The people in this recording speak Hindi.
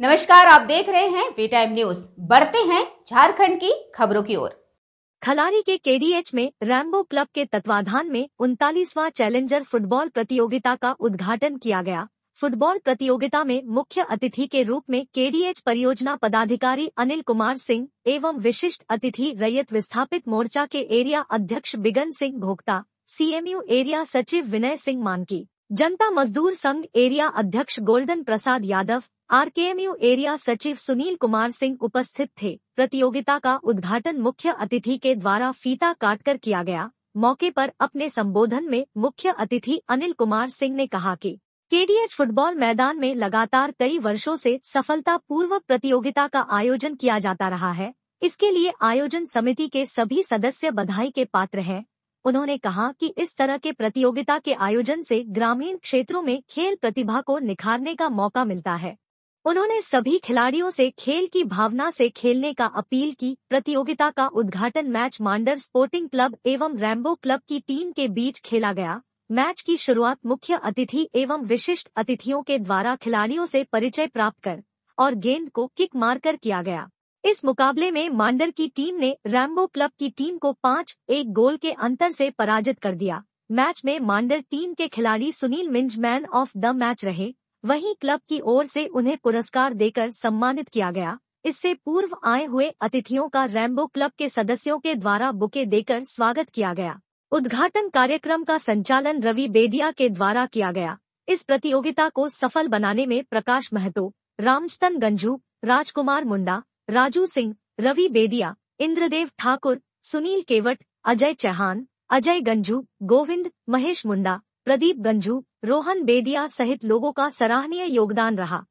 नमस्कार आप देख रहे हैं वी टाइम न्यूज बढ़ते हैं झारखंड की खबरों की ओर खलारी के केडीएच में रैम्बो क्लब के तत्वाधान में उनतालीसवा चैलेंजर फुटबॉल प्रतियोगिता का उद्घाटन किया गया फुटबॉल प्रतियोगिता में मुख्य अतिथि के रूप में केडीएच परियोजना पदाधिकारी अनिल कुमार सिंह एवं विशिष्ट अतिथि रैयत विस्थापित मोर्चा के एरिया अध्यक्ष बिगन सिंह भोक्ता सीएमयू एरिया सचिव विनय सिंह मानकी जनता मजदूर संघ एरिया अध्यक्ष गोल्डन प्रसाद यादव आरकेएमयू एरिया सचिव सुनील कुमार सिंह उपस्थित थे प्रतियोगिता का उद्घाटन मुख्य अतिथि के द्वारा फीता काटकर किया गया मौके पर अपने संबोधन में मुख्य अतिथि अनिल कुमार सिंह ने कहा कि केडीएच फुटबॉल मैदान में लगातार कई वर्षों से सफलतापूर्वक प्रतियोगिता का आयोजन किया जाता रहा है इसके लिए आयोजन समिति के सभी सदस्य बधाई के पात्र हैं उन्होंने कहा कि इस तरह के प्रतियोगिता के आयोजन से ग्रामीण क्षेत्रों में खेल प्रतिभा को निखारने का मौका मिलता है उन्होंने सभी खिलाड़ियों से खेल की भावना से खेलने का अपील की प्रतियोगिता का उद्घाटन मैच मांडर स्पोर्टिंग क्लब एवं रैम्बो क्लब की टीम के बीच खेला गया मैच की शुरुआत मुख्य अतिथि एवं विशिष्ट अतिथियों के द्वारा खिलाड़ियों से परिचय प्राप्त कर और गेंद को किक मारकर किया गया इस मुकाबले में मांडर की टीम ने रैम्बो क्लब की टीम को पाँच एक गोल के अंतर से पराजित कर दिया मैच में मांडर टीम के खिलाड़ी Sunil Minz man of the match रहे वहीं क्लब की ओर से उन्हें पुरस्कार देकर सम्मानित किया गया इससे पूर्व आए हुए अतिथियों का रैम्बो क्लब के सदस्यों के द्वारा बुके देकर स्वागत किया गया उद्घाटन कार्यक्रम का संचालन रवि बेदिया के द्वारा किया गया इस प्रतियोगिता को सफल बनाने में प्रकाश महतो रामस्तन गंजू राजकुमार मुंडा राजू सिंह रवि बेदिया इंद्रदेव ठाकुर सुनील केवट अजय चौहान अजय गंजू गोविंद महेश मुंडा प्रदीप गंजू रोहन बेदिया सहित लोगों का सराहनीय योगदान रहा